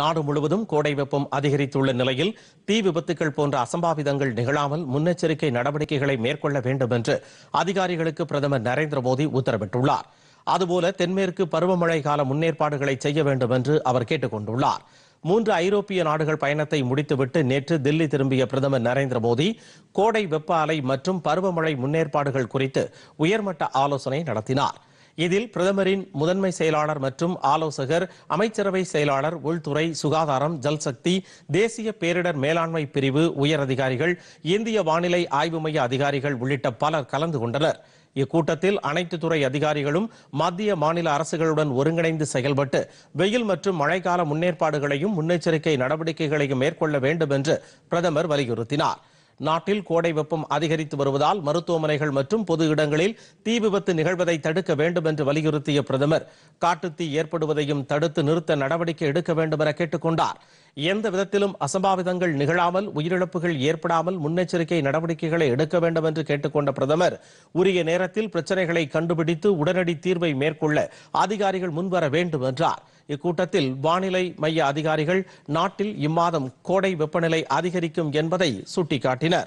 நாடு முழுவதும் கோடை வெப்பம் அதிகரித்துள்ள நிலையில் தீ விபத்துகள் போன்ற அசம்பாவிதங்கள் நிகழாமல் முன்னெச்சரிக்கை நடவடிக்கைகளை மேற்கொள்ள வேண்டும் என்று அதிகாரிகளுக்கு பிரதமர் நரேந்திர மோடி உத்தரவிட்டுள்ளார் அதுபோல தென்மேற்கு பருவமழை கால முன்னேற்பாடுகளை செய்ய வேண்டும் என்று அவர் கேட்டுக் கொண்டுள்ளார் மூன்று ஐரோப்பிய நாடுகள் பயணத்தை முடித்துவிட்டு நேற்று தில்லி திரும்பிய பிரதமர் நரேந்திர மோடி கோடை வெப்ப அலை மற்றும் பருவமழை முன்னேற்பாடுகள் குறித்து உயர்மட்ட ஆலோசனை நடத்தினார் இதில் பிரதமரின் முதன்மை செயலாளர் மற்றும் ஆலோசகர் அமைச்சரவை செயலாளர் உள்துறை சுகாதாரம் ஜல்சக்தி தேசிய பேரிடர் மேலாண்மை பிரிவு உயரதிகாரிகள் இந்திய வானிலை ஆய்வு மைய அதிகாரிகள் உள்ளிட்ட பலர் கலந்து கொண்டனர் இக்கூட்டத்தில் அனைத்து துறை அதிகாரிகளும் மத்திய மாநில அரசுகளுடன் ஒருங்கிணைந்து செயல்பட்டு வெயில் மற்றும் மழைக்கால முன்னேற்பாடுகளையும் முன்னெச்சரிக்கை நடவடிக்கைகளையும் மேற்கொள்ள வேண்டும் என்று பிரதமர் வலியுறுத்தினார் நாட்டில் கோடை வெப்பம் அதிகரித்து வருவதால் மருத்துவமனைகள் மற்றும் பொது இடங்களில் தீ விபத்து நிகழ்வதை தடுக்க வேண்டும் என்று வலியுறுத்திய பிரதமர் காட்டுத்தீ ஏற்படுவதையும் தடுத்து நிறுத்த நடவடிக்கை எடுக்க வேண்டும் என கேட்டுக்கொண்டார் எந்த விதத்திலும் அசம்பாவிதங்கள் நிகழாமல் உயிரிழப்புகள் ஏற்படாமல் முன்னெச்சரிக்கை நடவடிக்கைகளை எடுக்க வேண்டும் என்று கேட்டுக்கொண்ட பிரதமர் உரிய நேரத்தில் பிரச்சனைகளை கண்டுபிடித்து உடனடி தீர்வை மேற்கொள்ள அதிகாரிகள் முன்வர வேண்டும் என்றாா் இக்கூட்டத்தில் வானிலை மைய அதிகாரிகள் நாட்டில் இம்மாதம் கோடை வெப்பநிலை அதிகரிக்கும் என்பதை சுட்டிக்காட்டினா்